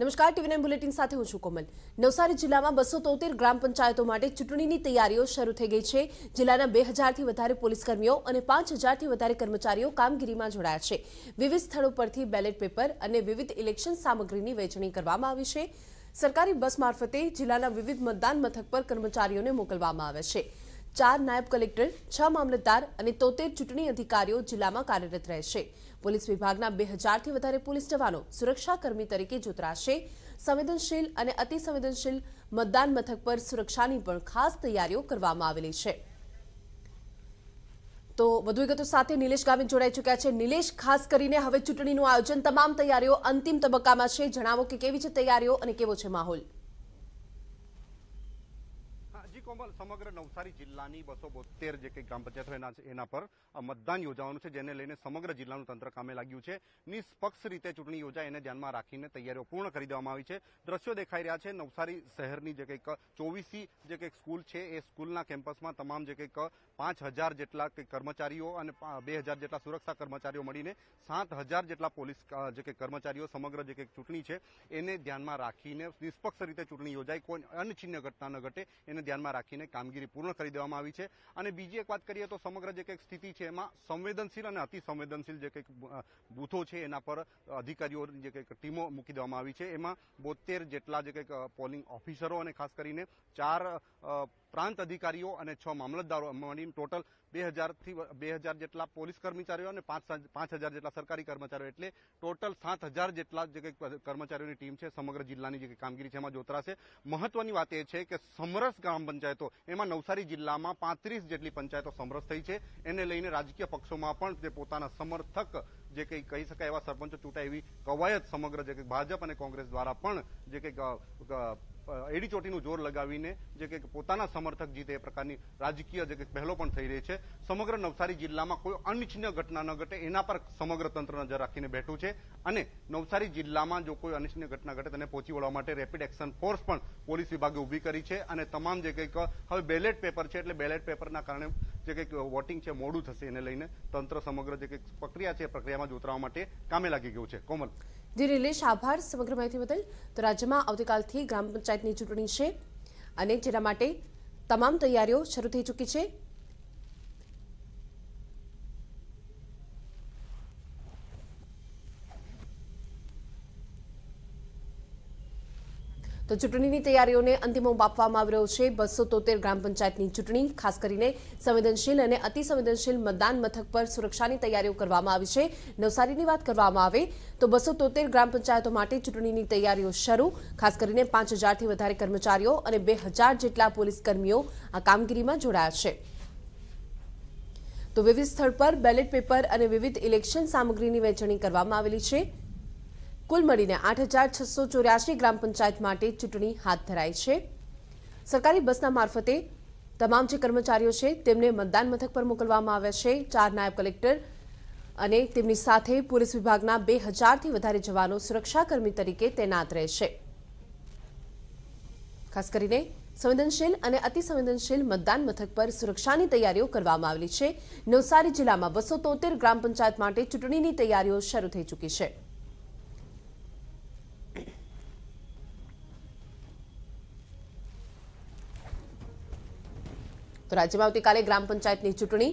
નમસ્કાર ટીવીનાઇન બુલેટિન સાથે હું છું કોમલ નવસારી જિલ્લામાં બસો તોતેર ગ્રામ પંચાયતો માટે ચૂંટણીની તૈયારીઓ શરૂ થઈ ગઈ છે જિલ્લાના બે હજારથી વધારે પોલીસકર્મીઓ અને પાંચ હજારથી વધારે કર્મચારીઓ કામગીરીમાં જોડાયા છે વિવિધ સ્થળો પરથી બેલેટ પેપર અને વિવિધ ઇલેક્શન સામગ્રીની વહેંચણી કરવામાં આવી છે સરકારી બસ મારફતે જિલ્લાના વિવિધ મતદાન મથક પર કર્મચારીઓને મોકલવામાં આવે છે ચાર નાયબ કલેક્ટર છ મામલતદાર અને તોતેર ચૂંટણી અધિકારીઓ જિલ્લામાં કાર્યરત રહેશે પોલીસ વિભાગના બે હજારથી વધારે પોલીસ જવાનો સુરક્ષાકર્મી તરીકે જોતરાશે સંવેદનશીલ અને અતિસંવેદનશીલ મતદાન મથક પર સુરક્ષાની પણ ખાસ તૈયારીઓ કરવામાં આવેલી છે તો વધુ વિગતો સાથે નિલેશ ગામિત જોડાઈ ચૂક્યા છે નિલેશ ખાસ કરીને હવે ચૂંટણીનું આયોજન તમામ તૈયારીઓ અંતિમ તબક્કામાં છે જણાવો કે કેવી છે તૈયારીઓ અને કેવો છે માહોલ હજી કોમલ સમગ્ર નવસારી જિલ્લાની બસો બોતેર જે કંઈક ગ્રામ પંચાયત એના એના પર મતદાન યોજાવાનું છે જેને લઈને સમગ્ર જિલ્લાનું તંત્ર કામે લાગ્યું છે નિષ્પક્ષ રીતે ચૂંટણી યોજાય એને ધ્યાનમાં રાખીને તૈયારીઓ પૂર્ણ કરી દેવામાં આવી છે દ્રશ્યો દેખાઈ રહ્યા છે નવસારી શહેરની જે કંઈક ચોવીસી જે કંઈક સ્કૂલ છે એ સ્કૂલના કેમ્પસમાં તમામ જે કંઈક પાંચ હજાર જેટલા કર્મચારીઓ અને બે હજાર જેટલા સુરક્ષા કર્મચારીઓ મળીને સાત હજાર જેટલા પોલીસ જે કંઈક કર્મચારીઓ સમગ્ર જે કંઈક ચૂંટણી છે એને ધ્યાનમાં રાખીને નિષ્પક્ષ રીતે ચૂંટણી યોજાય કોઈ અનચિહ્ન ઘટના ન ઘટે એને ધ્યાનમાં ધ્યાનમાં રાખીને કામગીરી પૂર્ણ કરી દેવામાં આવી છે અને બીજી એક વાત કરીએ તો સમગ્ર જે કંઈક સ્થિતિ છે એમાં સંવેદનશીલ અને અતિસંવેદનશીલ જે કંઈક બૂથો છે એના પર અધિકારીઓની જે કંઈક ટીમો મૂકી દેવામાં આવી છે એમાં બોતેર જેટલા જે કંઈક પોલિંગ ઓફિસરો અને ખાસ કરીને ચાર પ્રાંત અધિકારીઓ અને છ મામલતદારો મળીને ટોટલ બે હજારથી બે હજાર જેટલા પોલીસ કર્મચારીઓ અને પાંચ પાંચ હજાર જેટલા સરકારી કર્મચારીઓ એટલે ટોટલ સાત હજાર જેટલા જે કંઈક કર્મચારીઓની ટીમ છે સમગ્ર જિલ્લાની જે કામગીરી છે એમાં જોતરાશે મહત્વની વાત એ છે કે સમરસ ગામ ગ્રામ પંચાયતો એમાં નવસારી જિલ્લામાં પાંત્રીસ જેટલી પંચાયતો સમરસ થઈ છે એને લઈને રાજકીય પક્ષોમાં પણ તે પોતાના સમર્થક જે કંઈ કહી શકાય એવા સરપંચો ચૂંટાય એવી કવાયત સમગ્ર જે કંઈક ભાજપ અને કોંગ્રેસ દ્વારા પણ જે કંઈક એડી ચોટીનું જોર લગાવીને જે કે પોતાના સમર્થક જીતે એ પ્રકારની રાજકીય જે કે પહેલો પણ થઈ રહી છે સમગ્ર નવસારી જિલ્લામાં કોઈ અનિચ્છનીય ઘટના ન ઘટે એના પર સમગ્ર તંત્ર નજર રાખીને બેઠું છે અને નવસારી જિલ્લામાં જો કોઈ અનિચ્છનીય ઘટના ઘટે તેને પહોંચી વળવા માટે રેપિડ એક્શન ફોર્સ પણ પોલીસ વિભાગે ઊભી કરી છે અને તમામ જે કંઈક હવે બેલેટ પેપર છે એટલે બેલેટ પેપરના કારણે જે કંઈક વોટિંગ છે મોડું થશે એને લઈને તંત્ર સમગ્ર જે કંઈક પ્રક્રિયા છે એ પ્રક્રિયામાં જોતરાવા માટે કામે લાગી ગયું છે કોમલ જી નિલેશ આભાર સમગ્ર માહિતી બદલ તો રાજ્યમાં આવતીકાલથી ગ્રામ પંચાયતની ચૂંટણી છે અને જેના માટે તમામ તૈયારીઓ શરૂ થઈ ચૂકી છે તો ચૂંટણીની તૈયારીઓને અંતિમ આપવામાં આવી રહ્યો છે બસો તોતેર ગ્રામ પંચાયતની ચૂંટણી ખાસ કરીને સંવેદનશીલ અને અતિસંવેદનશીલ મતદાન મથક પર સુરક્ષાની તૈયારીઓ કરવામાં આવી છે નવસારીની વાત કરવામાં આવે તો બસો તોતેર ગ્રામ પંચાયતો માટે ચૂંટણીની તૈયારીઓ શરૂ ખાસ કરીને પાંચ હજારથી વધારે કર્મચારીઓ અને બે હજાર જેટલા પોલીસ કર્મીઓ આ કામગીરીમાં જોડાયા છે તો વિવિધ સ્થળ પર બેલેટ પેપર અને વિવિધ ઇલેક્શન સામગ્રીની વહેંચણી કરવામાં આવેલી છે કુલ મળીને આઠ હજાર છસો ચોર્યાસી ગ્રામ પંચાયત માટે ચૂંટણી હાથ ધરાઈ છે સરકારી બસના મારફતે તમામ જે કર્મચારીઓ છે તેમને મતદાન મથક પર મોકલવામાં આવ્યા છે ચાર નાયબ કલેક્ટર અને તેમની સાથે પોલીસ વિભાગના બે હજારથી વધારે જવાનો સુરક્ષાકર્મી તરીકે તૈનાત રહેશે ખાસ કરીને સંવેદનશીલ અને અતિસંવેદનશીલ મતદાન મથક પર સુરક્ષાની તૈયારીઓ કરવામાં આવેલી છે નવસારી જિલ્લામાં બસો તોતેર ગ્રામ પંચાયત માટે ચૂંટણીની તૈયારીઓ શરૂ થઈ ચૂકી છે તો રાજ્યમાં આવતીકાલે ગ્રામ પંચાયતની ચૂંટણી